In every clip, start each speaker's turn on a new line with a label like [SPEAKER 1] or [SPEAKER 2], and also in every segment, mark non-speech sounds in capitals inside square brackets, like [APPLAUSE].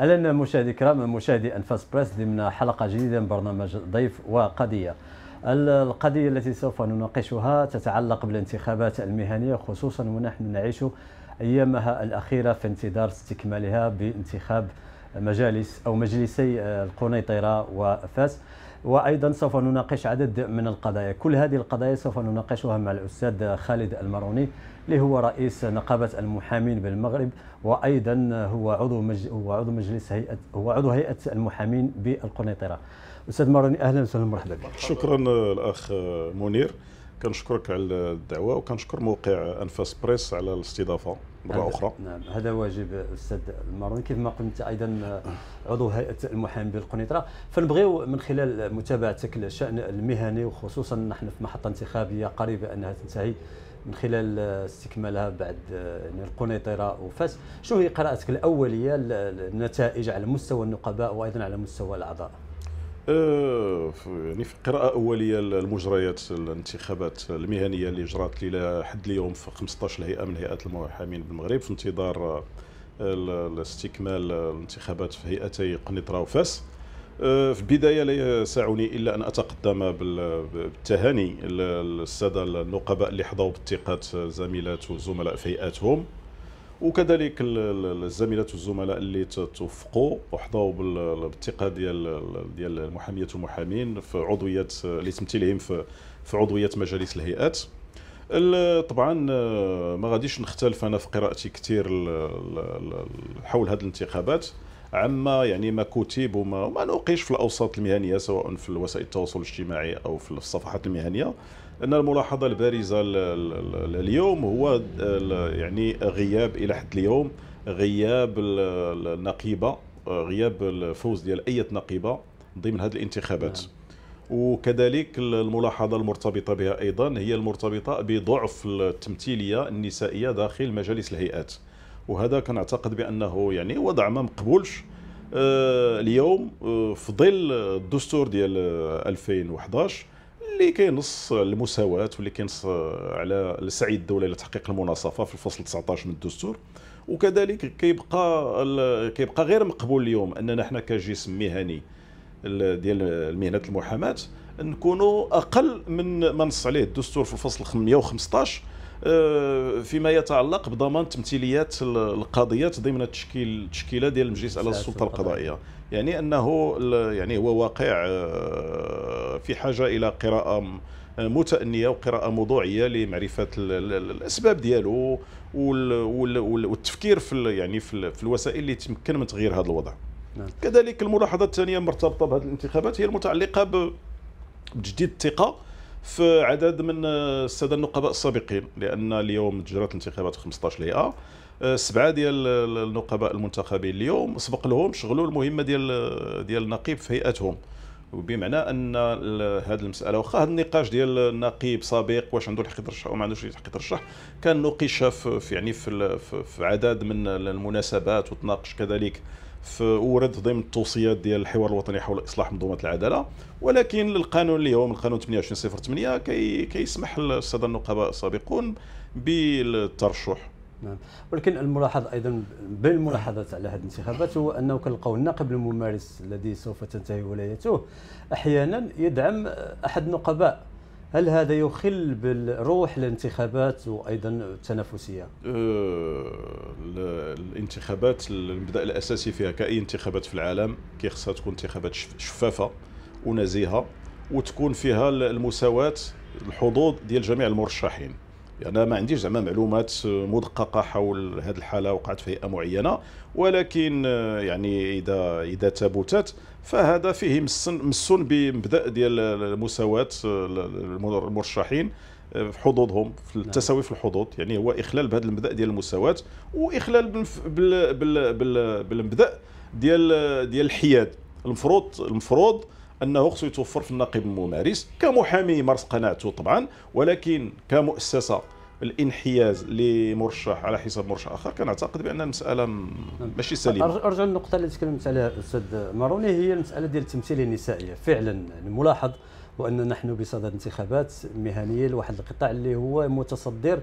[SPEAKER 1] اهلا مشاهدي الكرام مشاهدي انفاس بريس ضمن حلقه جديده من برنامج ضيف وقضيه القضيه التي سوف نناقشها تتعلق بالانتخابات المهنيه خصوصا ونحن نعيش ايامها الاخيره في انتظار استكمالها بانتخاب مجالس او مجلسي القنيطره وفاس وايضا سوف نناقش عدد من القضايا كل هذه القضايا سوف نناقشها مع الاستاذ خالد المروني اللي هو رئيس نقابه المحامين بالمغرب وايضا هو عضو مج... هو عضو مجلس هيئه هو عضو هيئه المحامين بالقنيطره استاذ مروني اهلا وسهلا مرحبا بك شكرا
[SPEAKER 2] الاخ منير كنشكرك على الدعوه وكنشكر موقع انفاس بريس
[SPEAKER 1] على الاستضافه مره نعم، اخرى نعم هذا واجب استاذ المارون كيف ما قلت ايضا عضو هيئه المحامين بالقنيطره فنبغيو من خلال متابعتك للشان المهني وخصوصا نحن في محطه انتخابيه قريبه انها تنتهي من خلال استكمالها بعد يعني القنيطره وفاس شو هي قراءتك الاوليه للنتائج على مستوى النقباء وايضا على مستوى الاعضاء؟
[SPEAKER 2] آه، يعني في قراءة أولية للمجريات الانتخابات المهنية اللي جرات إلى حد اليوم في 15 هيئة من هيئات المحامين بالمغرب في انتظار آه، استكمال آه، الانتخابات في هيئتي قنيطرة وفاس في البداية لا يسعني إلا أن أتقدم بالتهاني للسادة النقباء اللي حظوا بالثقة زميلات وزملاء في هيئاتهم وكذلك الزميلات والزملاء اللي توفقوا وحظوا بالثقه ديال ديال المحاميه والمحامين في عضويات اللي تمثيلهم في في عضويات مجالس الهيئات طبعا آه، ما غاديش نختلف انا في قراءتي كثير حول هذه الانتخابات عما يعني ما كتب وما ما نوقيش في الاوساط المهنيه سواء في وسائل التواصل الاجتماعي او في الصفحات المهنيه ان الملاحظه البارزه اليوم هو يعني غياب الى حد اليوم غياب النقيبه غياب الفوز ديال اي نقيبه ضمن هذه الانتخابات نعم. وكذلك الملاحظة المرتبطة بها أيضا هي المرتبطة بضعف التمثيلية النسائية داخل مجالس الهيئات وهذا كنعتقد بأنه يعني وضع ما مقبولش آه، اليوم آه، في ظل الدستور ديال 2011 آه، اللي كينص على المساواه واللي كينص على السعي الدولي لتحقيق المناصفه في الفصل 19 من الدستور وكذلك كيبقى كيبقى غير مقبول اليوم اننا حنا كجسم مهني ديال المهنه المحاماه نكونوا اقل من ما نص عليه الدستور في الفصل 115 آه، فيما يتعلق بضمان تمثيليات القضيات ضمن تشكيل التشكيله ديال المجلس على السلطه القضائيه يعني انه يعني هو واقع آه، في حاجه الى قراءه متأنية وقراءة موضوعية لمعرفة الأسباب ديالو والتفكير في يعني في الوسائل اللي تمكن من تغيير هذا الوضع نعم. كذلك الملاحظة الثانية المرتبطة بهذه الانتخابات هي المتعلقة بتجديد الثقة في عدد من الساده النقباء السابقين لان اليوم جرت الانتخابات في 15 هيئه آه، سبعه ديال النقباء المنتخبين اليوم سبق لهم شغلوا المهمه ديال ديال النقيب في هيئتهم وبمعنى ان هذه المساله واخا هذا النقاش ديال النقيب سابق واش عنده الحق يترشح وما عندوش الحق يترشح كان نقش يعني في يعني في عدد من المناسبات وتناقش كذلك ورد ضمن التوصيات ديال الحوار الوطني حول اصلاح منظومه العداله ولكن القانون اليوم القانون 2808 كي كيسمح للساده النقباء السابقون بالترشح
[SPEAKER 1] نعم ولكن الملاحظ ايضا بين الملاحظات على هذه الانتخابات هو انه كنلقاو الناخب الممارس الذي سوف تنتهي ولايته احيانا يدعم احد النقباء هل هذا يخل بالروح الانتخابات وايضا التنافسيه؟
[SPEAKER 2] أه، الانتخابات المبدا الاساسي فيها كاي انتخابات في العالم كيخصها تكون انتخابات شفافه ونزيهه وتكون فيها المساواه الحظوظ ديال جميع المرشحين يعني ما عنديش زعما معلومات مدققه حول هذه الحاله وقعت في هيئه معينه ولكن آه، يعني اذا اذا ثبتت فهذا فيه مس بمبدا ديال المساواه آه، المرشحين آه، في حظوظهم في نعم. التساوي في الحظوظ يعني هو اخلال بهذا المبدا ديال المساواه واخلال بالمبدا ديال ديال الحياد المفروض المفروض انه خصو يتوفر في النقيب الممارس كمحامي مارس قناعته طبعا ولكن كمؤسسه الانحياز لمرشح على حساب مرشح اخر كنعتقد بان المساله نعم. ماشي سليمه
[SPEAKER 1] ارجع للنقطه اللي تكلمت عليها الاستاذ ماروني هي المساله ديال التمثيل النسائيه فعلا الملاحظ وان نحن بصدد انتخابات مهنيه لواحد القطاع اللي هو متصدر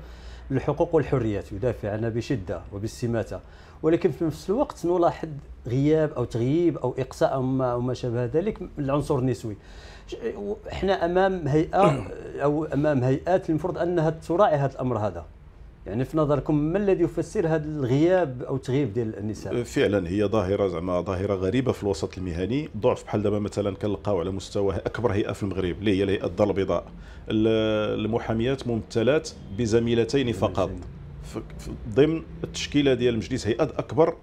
[SPEAKER 1] للحقوق والحريات يدافع عنها بشده وباستماته ولكن في نفس الوقت نلاحظ غياب او تغييب او اقصاء او ما شابه ذلك العنصر النسوي احنا امام هيئه [CLEARS THROAT] او امام هيئات المفروض انها تراعي هذا الامر هذا يعني في نظركم ما الذي يفسر هذا الغياب او تغيب ديال النساء
[SPEAKER 2] فعلا هي ظاهره زعما ظاهره غريبه في الوسط المهني ضعف بحال دابا مثلا كنلقاو على مستوى اكبر هيئه في المغرب اللي هي الهيئه الدار البيضاء المحاميات ممثلات بزميلتين فقط ضمن التشكيله ديال مجلس هيئه اكبر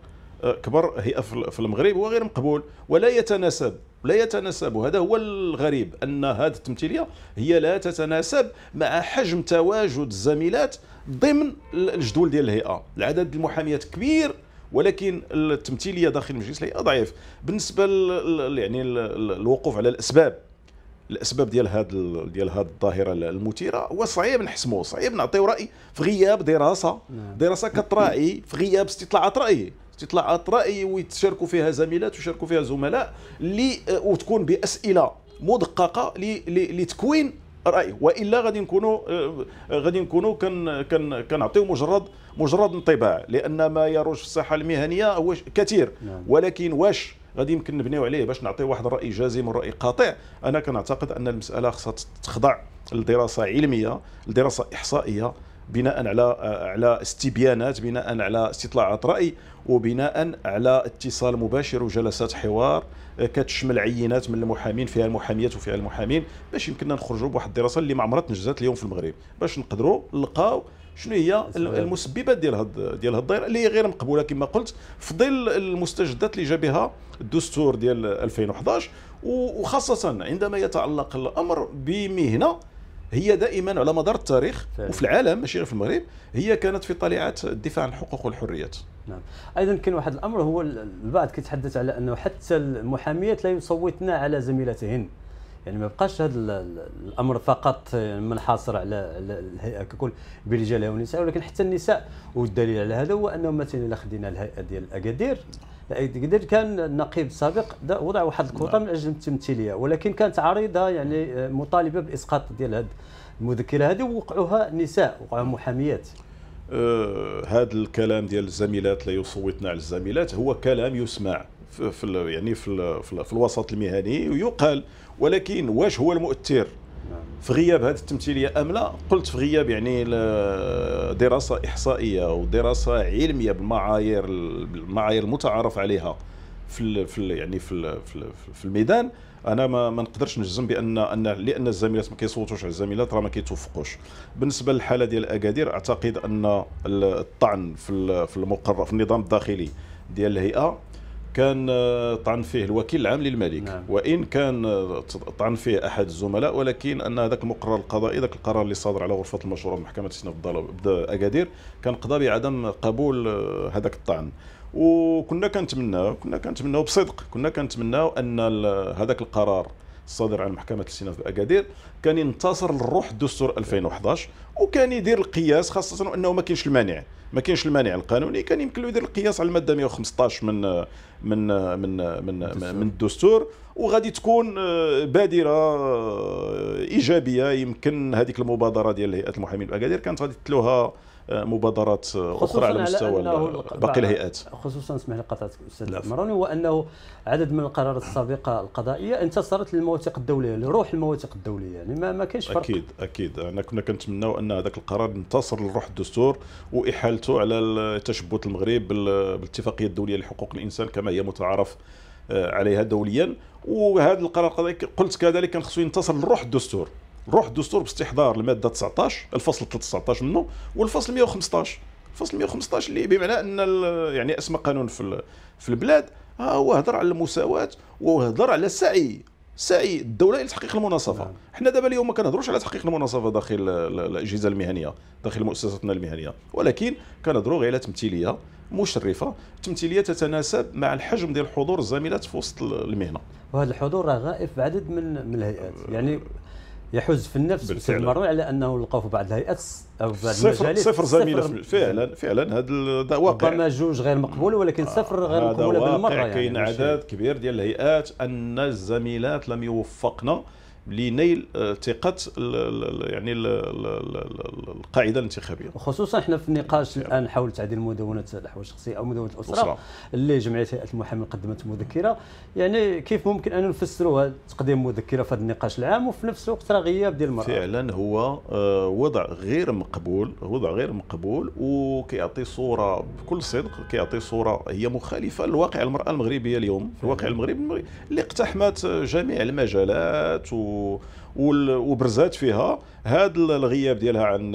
[SPEAKER 2] اكبر آه، هيئه في المغرب هو غير مقبول ولا يتناسب لا يتناسب وهذا هو الغريب ان هذه التمثيليه هي لا تتناسب مع حجم تواجد الزميلات ضمن الجدول ديال الهيئه العدد المحاميات كبير ولكن التمثيليه داخل مجلس الهيئه ضعيف بالنسبه يعني الوقوف على الاسباب الاسباب ديال هذا ديال هذه الظاهره المثيره هو صعيب نحسمه صعيب نعطيو راي في غياب دراسه نعم. دراسه كتراعي في غياب استطلاعات راي استطلاعات راي ويتشاركوا فيها زميلات ويشاركوا فيها زملاء اللي آه، وتكون باسئله مدققه لتكوين راي والا غادي نكونوا آه، آه، غادي نكونوا كنعطيو مجرد مجرد انطباع لان ما يروج في الساحه المهنيه هو كثير نعم. ولكن واش غادي يمكن نبنيو عليه باش نعطي واحد الراي جازم وراي قاطع انا كنعتقد ان المساله خصها تخضع لدراسه علميه لدراسه احصائيه بناء على على استبيانات بناء على استطلاعات راي وبناء على اتصال مباشر وجلسات حوار آه، كتشمل عينات من المحامين فيها المحاميات وفيها المحامين باش يمكننا نخرجوا بواحد الدراسه اللي ما عمرها تنجزات اليوم في المغرب باش نقدروا نلقاو شنو هي المسببات ديال هاد ديال هاد الظاهره اللي هي غير مقبوله كما قلت في ظل المستجدات اللي جابها الدستور ديال 2011 وخاصه عندما يتعلق الامر بمهنه هي دائما على مدار التاريخ فعلا. وفي العالم ماشي غير في المغرب هي كانت في طليعه
[SPEAKER 1] الدفاع عن الحقوق والحريات نعم ايضا كاين واحد الامر هو البعض كيتحدث على انه حتى المحاميات لا يصوتن على زميلاتهن يعني ما بقاش هذا الامر فقط يعني منحصر على الهيئه ككل برجالها ونساء ولكن حتى النساء والدليل على هذا هو انه مثلا الا خدينا الهيئه ديال اكادير اكادير كان النقيب السابق وضع واحد الكوطه من اجل التمثيليه ولكن كانت عريضه يعني مطالبه باسقاط ديال هذه المذكره هذه ووقعوها نساء وقعوها محاميات آه
[SPEAKER 2] هذا الكلام ديال الزميلات لا يصوتنا على الزميلات هو كلام يسمع في يعني في, في الوسط المهني ويقال ولكن واش هو المؤثر في غياب هذه التمثيليه ام لا قلت في غياب يعني دراسه احصائيه ودراسه علميه بالمعايير المعايير المتعارف عليها في في يعني في في الميدان انا ما, ما نقدرش نجزم بان ان لان الزميلات ما كيصوتوش على الزميلات راه ما كيتوفقوش بالنسبه للحاله ديال اكادير اعتقد ان الطعن في في المقرر في النظام الداخلي ديال الهيئه كان آه، طعن فيه الوكيل العام للملك نعم. وان كان آه، طعن فيه احد الزملاء ولكن ان هذاك المقرر القضائي ذاك القرار اللي صادر على غرفه المشوره بمحكمه سينا اكادير كان قضى بعدم قبول آه، هذاك الطعن وكنا كنتمناو كنا كنتمناو بصدق كنا كنتمناو ان هذاك القرار الصادر عن محكمه في أكادير كان ينتصر للروح الدستور 2011 وكان يدير القياس خاصه انه ما كاينش المانع ما كاينش المانع القانوني كان يمكن له يدير القياس على الماده 115 من من من من من الدستور وغادي تكون آه، بادره آه، ايجابيه يمكن هذيك المبادره ديال هيئه المحامين باكادير كانت غادي تلوها مبادرات اخرى على مستوى باقي الهيئات
[SPEAKER 1] خصوصا اسمح لي قطعتك استاذ عمراني هو انه عدد من القرارات السابقه القضائيه انتصرت للمواثيق الدوليه لروح المواثيق الدوليه يعني ما, ما كاينش فرق اكيد
[SPEAKER 2] اكيد انا كنا كنتمناو ان هذاك القرار ينتصر لروح الدستور واحالته على تشبث المغرب بالاتفاقيه الدوليه لحقوق الانسان كما هي متعارف آه، عليها دوليا وهذا القرار القضائي قلت كذلك كان خصو ينتصر لروح الدستور روح الدستور باستحضار الماده 19 الفصل 19 منه والفصل 115 الفصل 115 اللي بمعنى ان يعني اسم قانون في في البلاد هو هضر على المساواه وهضر على سعي سعي الدوله الى تحقيق المناصفه نعم. حنا دابا اليوم ما كنهضروش على تحقيق المناصفه داخل الاجهزه المهنيه داخل مؤسساتنا المهنيه ولكن كنهضروا غير على تمثيليه مشرفه تمثيليه تتناسب مع الحجم ديال حضور الزميلات في وسط
[SPEAKER 1] المهنه وهذا الحضور راه غائب في عدد من من الهيئات يعني يحز في النفس بالفعل مرة على انه لقاو في بعض الهيئات او في بعض صفر صفر زميله صفر فعلا
[SPEAKER 2] فعلا هذا واقع
[SPEAKER 1] ربما جوج غير مقبول ولكن آه، صفر غير مقبول بالمره يعني كاين عدد
[SPEAKER 2] كبير ديال الهيئات ان الزميلات لم يوفقن لنيل آه، ثقه يعني القاعده الانتخابيه
[SPEAKER 1] وخصوصا احنا في النقاش يعني. الان حول تعديل مدونه الاحوال الشخصيه او مدونه الاسره اللي جمعيه هيئه المحامين قدمت مذكره يعني كيف ممكن ان نفسروا تقديم مذكره في هذا النقاش العام وفي نفس الوقت راه غياب ديال المراه
[SPEAKER 2] فعلا هو آه، وضع غير مقبول وضع غير مقبول وكيعطي صوره بكل صدق كيعطي صوره هي مخالفه لواقع المراه المغربيه اليوم الواقع المغربي اللي اقتحمت جميع المجالات و و... وبرزات فيها هذا الغياب ديالها عن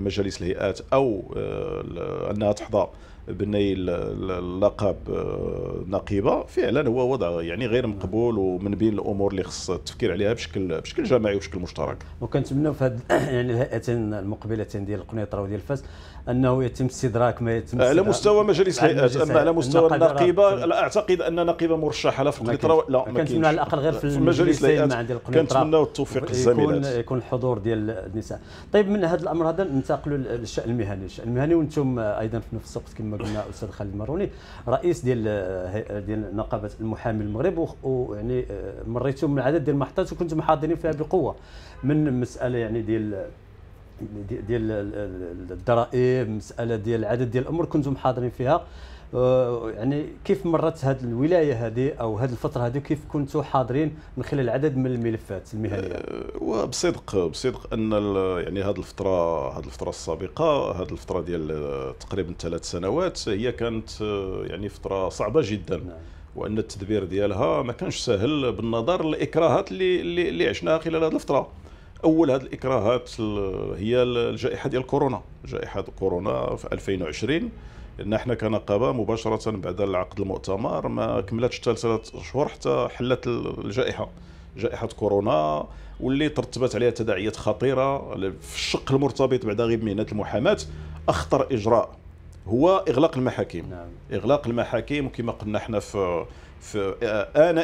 [SPEAKER 2] مجالس الهيئات او آه، انها تحظى بني اللقب آه، نقيبه فعلا هو وضع يعني غير مقبول ومن بين الامور اللي خص التفكير عليها بشكل بشكل جماعي وبشكل مشترك
[SPEAKER 1] وكنتمناو في هذه [COUGHS] يعني الهيئتين المقبلتين ديال القنيطره وديال فاس انه يتم استدراك ما يتم على مستوى مجلس الهيئات اما على مستوى النقيبه
[SPEAKER 2] لا اعتقد ان نقيبه مرشحه لا في القنيطره لا ما كنتمنى على الاقل غير في, المجلس الهيئات كنتمناو التوفيق للزميلات يكون
[SPEAKER 1] يكون الحضور ديال النساء طيب من هذا الامر هذا ننتقلوا للشان المهني الشان المهني وانتم ايضا في نفس الوقت كما قلنا استاذ خالد المروني رئيس ديال ديال نقابه المحامي المغرب ويعني آه، مريتم من عدد ديال المحطات وكنتم حاضرين فيها بقوه من مساله يعني ديال ديال الضرائب مساله ديال العدد ديال الامور كنتم حاضرين فيها أه، يعني كيف مرت هذه الولايه هذه او هذه الفتره هذه كيف كنتوا حاضرين من خلال عدد من الملفات المهنيه أه، وبصدق
[SPEAKER 2] بصدق ان يعني هذه الفتره هذه الفتره السابقه هذه الفتره ديال تقريبا ثلاث سنوات هي كانت أه، يعني فتره صعبه جدا نعم. وان التدبير ديالها ما كانش سهل بالنظر للاكراهات اللي اللي عشناها خلال هذه الفتره اول هذه الاكراهات هي الجائحه ديال كورونا جائحه كورونا في 2020 لان احنا كنقابه مباشره بعد العقد المؤتمر ما كملتش ثلاثه شهور حتى حلت الجائحه جائحه كورونا واللي ترتبت عليها تداعيات خطيره في الشق المرتبط بعد غير مهنه المحاماه اخطر اجراء هو اغلاق المحاكم نعم. اغلاق المحاكم كما قلنا احنا في في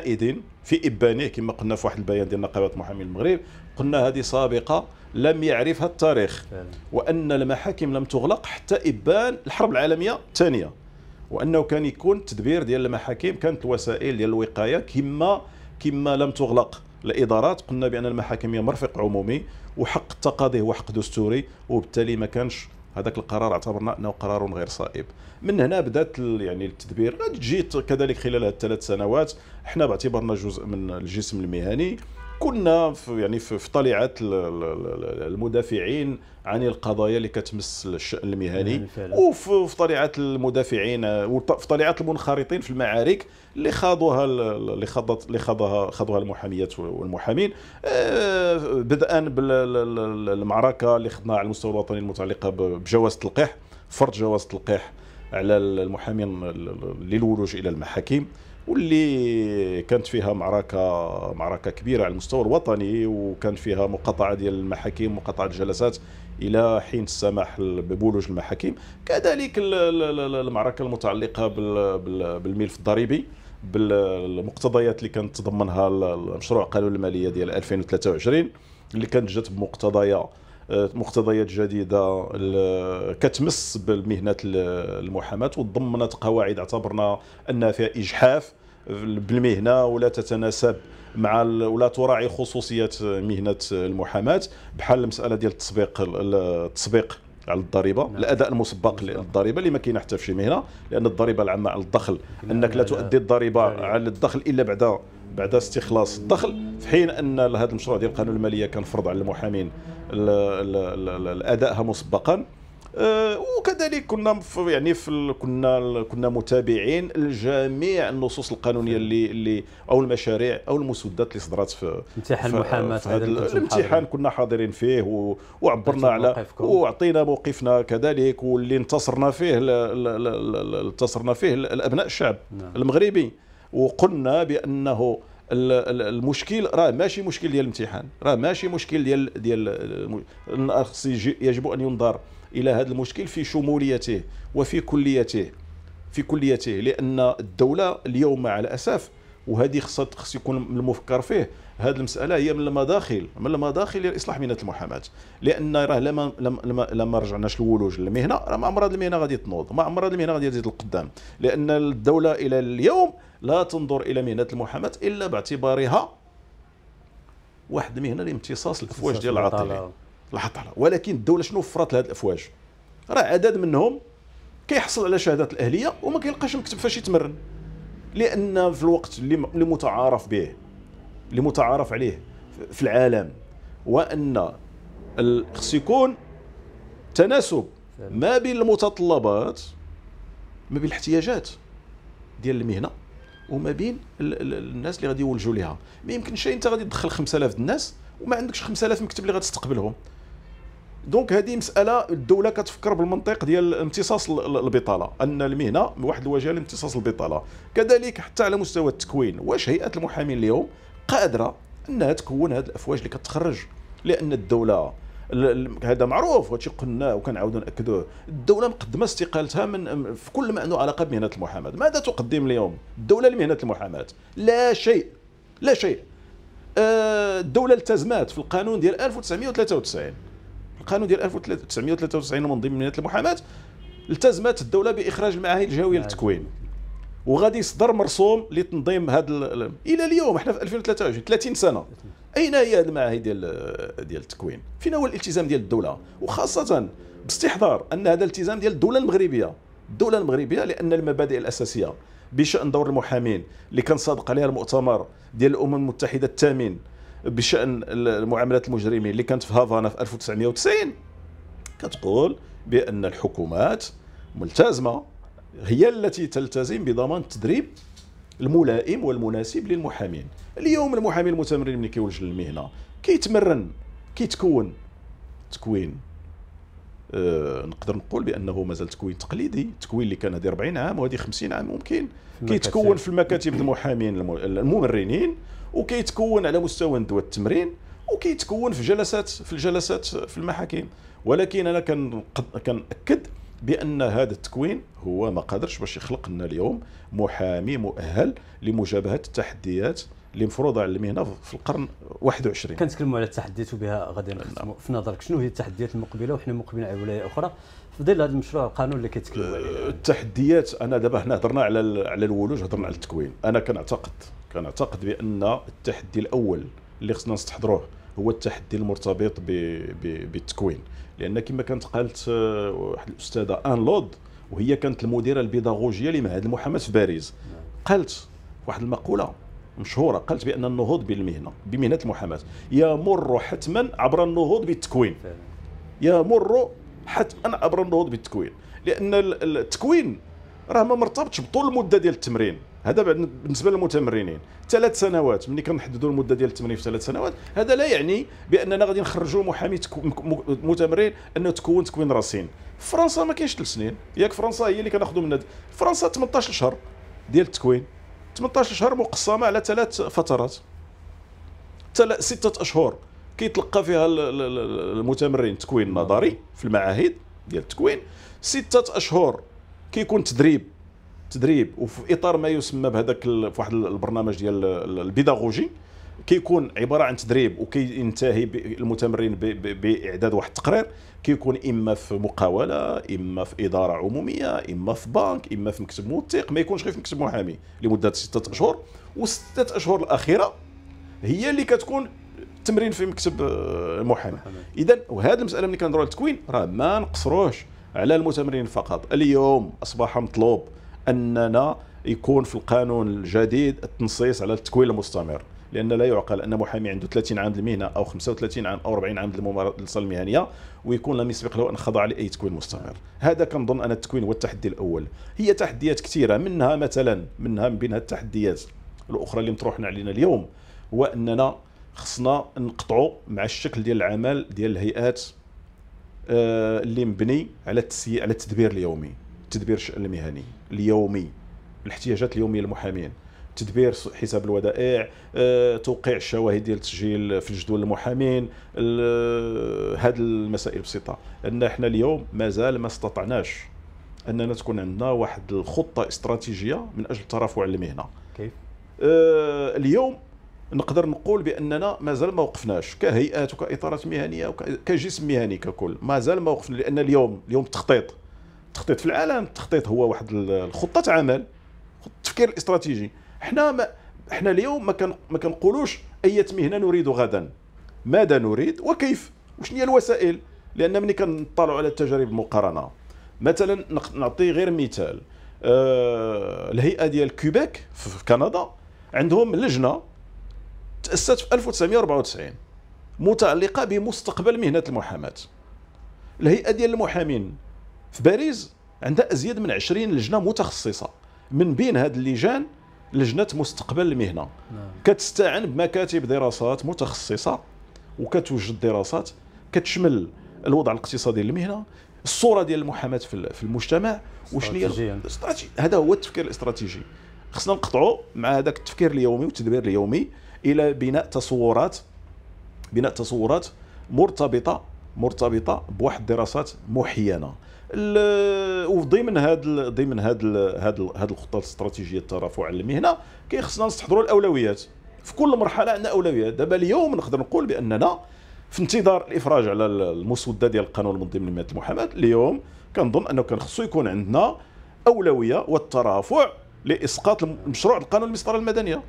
[SPEAKER 2] اذن في ابانيه كما قلنا في واحد البيان ديال نقابه محامي المغرب قلنا هذه سابقة لم يعرفها التاريخ وأن المحاكم لم تغلق حتى إبان الحرب العالمية الثانية وأنه كان يكون التدبير ديال المحاكم كانت الوسائل ديال الوقاية كما كما لم تغلق الادارات قلنا بان المحاكم هي مرفق عمومي وحق التقاضي هو حق دستوري وبالتالي ما كانش هذاك القرار اعتبرنا انه قرار غير صائب من هنا بدات يعني التدبير جيت كذلك خلال الثلاث سنوات احنا باعتبارنا جزء من الجسم المهني كنا في يعني في طليعه المدافعين عن القضايا اللي كتمس الشان المهني نعم، وفي طليعه المدافعين وفي طليعه المنخرطين في المعارك اللي خاضوها اللي خاضت اللي خاضها خاضوها المحاميات والمحامين آه، بدءا بالمعركه اللي خضناها على المستوى الوطني المتعلقه بجواز التلقيح فرض جواز التلقيح على المحامين للولوج الى المحاكم واللي كانت فيها معركه معركه كبيره على المستوى الوطني وكان فيها مقاطعه ديال المحاكم مقاطعه الجلسات الى حين السماح ببولوج المحاكم كذلك المعركه المتعلقه بالملف الضريبي بالمقتضيات اللي كانت تضمنها المشروع قانون الماليه ديال 2023 اللي كانت جات بمقتضايا مقتضيات جديده كتمس بالمهنه المحاماه وتضمنت قواعد اعتبرنا انها فيها اجحاف بالمهنه ولا تتناسب مع ولا تراعي خصوصيه مهنه المحاماه بحال المساله ديال التسبيق التسبيق على الضريبه نعم. الاداء المسبق للضريبه اللي ما كاين حتى في شي مهنه لان الضريبه العامه على الدخل نعم، انك لا تؤدي الضريبه على الدخل الا بعد بعد استخلاص الدخل في حين ان هذا المشروع ديال القانون الماليه كان فرض على المحامين الادائها مسبقا آه، وكذلك كنا في يعني في كنا كنا متابعين لجميع النصوص القانونيه اللي اللي او المشاريع او المسودات اللي صدرت في امتحان المحاماه الامتحان كنا حاضرين فيه وعبرنا على وعطينا موقفنا كذلك واللي انتصرنا فيه انتصرنا فيه الابناء الشعب نعم. المغربي وقلنا بانه المشكل راه ماشي مشكل ديال الامتحان راه ماشي مشكل ديال ديال يجب ان ينظر الى هذا المشكل في شموليته وفي كليته في كليته لان الدوله اليوم مع الاسف وهذه خصها خص يكون المفكر فيه هذه المساله هي من المداخل من المداخل لاصلاح مهنه المحاماه لان راه لما لما لما رجعناش للولوج للمهنه راه ما عمر هذه المهنه غادي تنوض ما عمر هذه المهنه غادي تزيد القدام لان الدوله الى اليوم لا تنظر الى مهنه المحاماه الا باعتبارها واحد المهنه لامتصاص الافواج ديال العاطله على ولكن الدوله شنو وفرت لهاد الافواج راه عدد منهم كيحصل على شهادات الاهليه وما كيلقاش مكتب فاش يتمرن لان في الوقت اللي متعارف به اللي متعارف عليه في العالم وان خص يكون تناسب ما بين المتطلبات ما بين الاحتياجات ديال المهنه وما بين الناس اللي غادي يولجوا ليها ما يمكنش انت غادي تدخل 5000 الناس وما عندكش 5000 مكتب اللي غتستقبلهم دونك هذه مساله الدوله كتفكر بالمنطق ديال امتصاص البطاله ان المهنه واحد الوجه لامتصاص البطاله كذلك حتى على مستوى التكوين واش هيئه المحامين اليوم قادره انها تكون هذه الافواج اللي كتخرج لان الدوله هذا معروف وهادشي قلناه وكنعاودوا ناكدوه الدوله مقدمه استقالتها من في كل ما عنده علاقه بمهنه المحاماه ماذا تقدم اليوم الدوله لمهنه المحاماه لا شيء لا شيء آه، الدوله التزمات في القانون ديال 1993 القانون ديال 1993 المنظم من المحاماه التزمت الدوله باخراج المعاهد الجهويه نعم. للتكوين وغادي يصدر مرسوم لتنظيم هذا الى اليوم احنا في 2023 30 سنه اين هي هذه المعاهد ديال ديال التكوين فين هو الالتزام ديال الدوله وخاصه باستحضار ان هذا الالتزام ديال الدوله المغربيه الدوله المغربيه لان المبادئ الاساسيه بشان دور المحامين اللي كان صادق عليها المؤتمر ديال الامم المتحده الثامن بشان المعاملات المجرمين اللي كانت في هافانا في 1990 كتقول بان الحكومات ملتزمه هي التي تلتزم بضمان التدريب الملائم والمناسب للمحامين اليوم المحامي المتمرن ملي كيولج للمهنه كيتمرن كيتكون تكوين أه نقدر نقول بانه مازال تكوين تقليدي التكوين اللي كان هذه 40 عام وهذه 50 عام ممكن كيتكون في المكاتب المحامين الممرنين وكيتكون على مستوى ندوه التمرين وكيتكون في جلسات في الجلسات في المحاكم ولكن انا كنأكد بان هذا التكوين هو ما قادرش باش يخلق لنا اليوم محامي مؤهل لمجابهه التحديات اللي مفروضه على المهنه في القرن 21
[SPEAKER 1] كنتكلموا على التحديات وبها غادي نختموا نعم. في نظرك شنو هي التحديات المقبله وحنا مقبلين على ولايه اخرى في ظل هذا المشروع القانون اللي كيتكلموا أه، عليه التحديات انا دابا هنا هضرنا على على الولوج هضرنا على التكوين انا كنعتقد
[SPEAKER 2] كنعتقد بان التحدي الاول اللي خصنا نستحضروه هو التحدي المرتبط بالتكوين لان كما كانت قالت آه، واحد الاستاذه ان لود وهي كانت المديره البيداغوجيه لمعهد المحاماه في باريس قالت واحد المقوله مشهوره قالت بان النهوض بالمهنه بمهنه المحاماه يمر حتما عبر النهوض بالتكوين يمر حتما عبر النهوض بالتكوين لان التكوين راه ما مرتبطش بطول المده ديال التمرين هذا بعد بالنسبه للمتمرنين ثلاث سنوات ملي كنحددوا المده ديال التمرين في ثلاث سنوات هذا لا يعني باننا غادي نخرجوا محامي متمرين انه تكون تكوين راسين فرنسا ما كاينش ثلاث سنين ياك فرنسا هي اللي كناخذوا منها فرنسا 18 شهر ديال التكوين 18 شهر مقسمه على ثلاث فترات ستة اشهر كيتلقى فيها المتمرن تكوين نظري في المعاهد ديال التكوين ستة اشهر كيكون تدريب تدريب وفي اطار ما يسمى بهذاك في واحد البرنامج ديال البيداغوجي كيكون عباره عن تدريب وكينتهي المتمرن باعداد واحد التقرير كيكون اما في مقاوله اما في اداره عموميه اما في بنك اما في مكتب موثق ما يكونش غير في مكتب محامي لمده سته اشهر والسته اشهر الاخيره هي اللي كتكون التمرين في مكتب المحامي آه، اذا وهذه المساله ملي كنهضروا على التكوين راه ما نقصروش على المتمرين فقط اليوم اصبح مطلوب اننا يكون في القانون الجديد التنصيص على التكوين المستمر لان لا يعقل ان محامي عنده 30 عام المهنه او 35 عام او 40 عام الممارسه المهنيه ويكون لم يسبق له ان خضع لاي تكوين مستمر هذا كنظن ان التكوين هو التحدي الاول هي تحديات كثيره منها مثلا منها من بينها التحديات الاخرى اللي مطروحنا علينا اليوم هو اننا خصنا نقطعوا مع الشكل ديال العمل ديال الهيئات آه، اللي مبني على على التدبير اليومي تدبير الشأن المهني اليومي الاحتياجات اليوميه للمحامين تدبير حساب الودائع آه، توقيع الشواهد ديال التسجيل في الجدول المحامين هذه المسائل بسيطه ان احنا اليوم مازال ما استطعناش اننا تكون عندنا واحد الخطه استراتيجيه من اجل الترافع المهنه كيف آه، اليوم نقدر نقول باننا مازال ما وقفناش كهيئات وكاطارات مهنيه وكجسم مهني ككل مازال ما وقفنا لان اليوم اليوم التخطيط التخطيط في العالم التخطيط هو واحد الخطه عمل التفكير الاستراتيجي حنا ما حنا اليوم ما كان ما كنقولوش اي مهنه نريد غدا ماذا نريد وكيف وشنو هي الوسائل لان ملي كنطلعوا على التجارب المقارنه مثلا نعطي غير مثال آه الهيئه ديال كوبيك في كندا عندهم لجنه تاسست في 1994 متعلقه بمستقبل مهنه المحاماه الهيئه ديال المحامين في باريس عندها ازيد من 20 لجنه متخصصه من بين هذه اللجان لجنه مستقبل المهنه نعم. كتستعن بمكاتب دراسات متخصصه وكتوجد دراسات كتشمل الوضع الاقتصادي للمهنه الصوره ديال المحاماه في المجتمع وشنو هي هذا هو التفكير الاستراتيجي خصنا نقطعوا مع هذاك التفكير اليومي والتدبير اليومي الى بناء تصورات بناء تصورات مرتبطه مرتبطه بواحد الدراسات محيانه وضمن هذا ضمن هذا هذا هذه الخطه الاستراتيجيه الترافع على المهنه كيخصنا نستحضروا الاولويات في كل مرحله عندنا اولويات دابا اليوم نقدر نقول باننا في انتظار الافراج على المسوده ديال القانون المنظم لمهنه المحاماه اليوم كنظن انه كان خصو يكون عندنا اولويه والترافع لاسقاط مشروع القانون المسطره المدنيه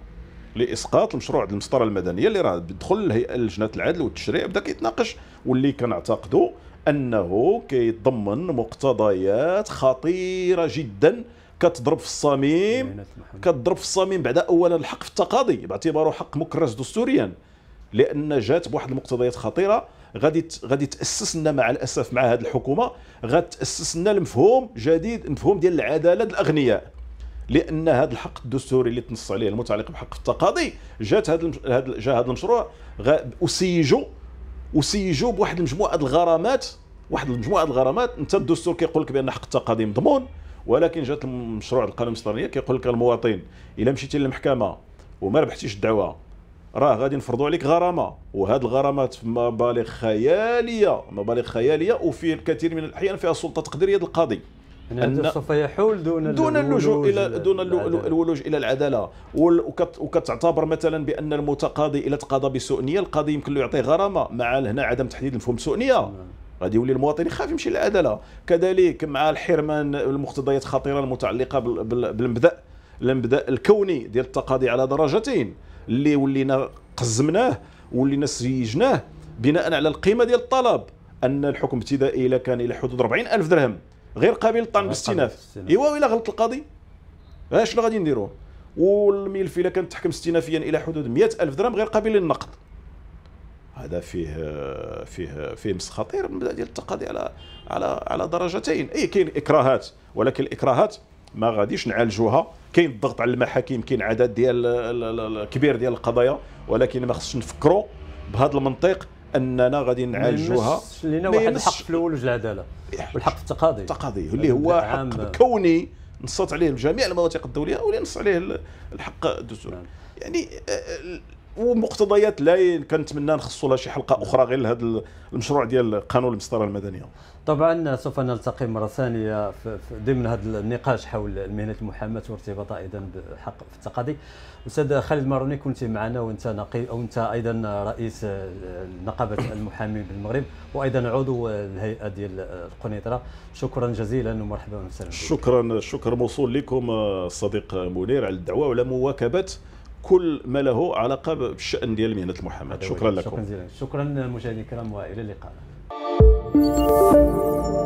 [SPEAKER 2] لاسقاط المشروع المسطره المدنيه اللي راه بدخل لجنه العدل والتشريع بدا كيتناقش واللي كنعتقدوا انه كيتضمن مقتضيات خطيره جدا كتضرب في الصميم كتضرب في الصميم بعد اولا الحق في التقاضي باعتباره حق مكرس دستوريا لان جات بواحد المقتضيات خطيره غادي غادي تاسس لنا مع الاسف مع هذه الحكومه غتاسس لنا المفهوم جديد مفهوم ديال العداله الاغنياء لان هذا الحق الدستوري اللي تنص عليه المتعلق بحق التقاضي جات هذا هذا جا هذا المشروع اسيجوا وسيجوا بواحد المجموعه الغرامات واحد المجموعه الغرامات انت الدستور كيقول لك بان حق التقاضي مضمون ولكن جات المشروع القانون السلطانيه كيقول لك المواطن الا مشيتي للمحكمه وما ربحتيش الدعوه راه غادي نفرضوا عليك غرامه وهذه الغرامات مبالغ خياليه مبالغ خياليه وفي الكثير من الاحيان فيها سلطه تقديريه القاضي ان سوف يحول دون دون اللجوء الى دون الولوج الى العداله وكتعتبر مثلا بان المتقاضي الا تقاضى بسوء نيه القاضي يمكن له يعطيه غرامه مع هنا عدم تحديد مفهوم سوء نيه نعم. غادي يولي المواطن يخاف يمشي للعداله كذلك مع الحرمان المقتضيات الخطيره المتعلقه بالمبدا المبدا الكوني ديال التقاضي على درجتين اللي ولينا قزمناه ولينا سيجناه بناء على القيمه ديال الطلب ان الحكم ابتدائي الا كان الى حدود 40000 درهم غير قابل للطعن بالاستئناف ايوا الا غلط القاضي آه، شنو غادي نديروا والملف الا كان تحكم استئنافيا الى حدود 100000 درهم غير قابل للنقد هذا فيه آه، فيه فيه مس خطير ديال التقاضي على على على درجتين اي كاين اكراهات ولكن الاكراهات ما غاديش نعالجوها كاين الضغط على المحاكم كاين عدد ديال كبير ديال القضايا ولكن ما خصش نفكروا بهذا المنطق اننا غادي نعالجوها لينا واحد الحق في
[SPEAKER 1] الاول وجه العداله
[SPEAKER 2] والحق في التقاضي التقاضي اللي هو حق كوني نصت عليه جميع المواثيق الدوليه ولا نص عليه الحق الدستوري نعم. يعني آه، ومقتضيات لا كنتمنى نخصوا لها شي حلقه اخرى غير لهذا المشروع ديال قانون المسطره المدنيه
[SPEAKER 1] طبعا سوف نلتقي مره ثانيه ضمن هذا النقاش حول مهنه المحاماه وارتباطها ايضا بحق في التقاضي استاذ خالد ماروني كنت معنا وانت نقيب او انت ايضا رئيس آه، نقابه [COUGHS] المحامين بالمغرب وايضا عضو آه، الهيئه ديال آه، القنيطره شكرا جزيلا ومرحبا وسهلا
[SPEAKER 2] شكرا شكرا موصول لكم الصديق منير على الدعوه وعلى مواكبه كل ما له علاقه بالشان ديال مهنه المحاماه شكرا لكم
[SPEAKER 1] شكرا مشاهدينا الكرام والى اللقاء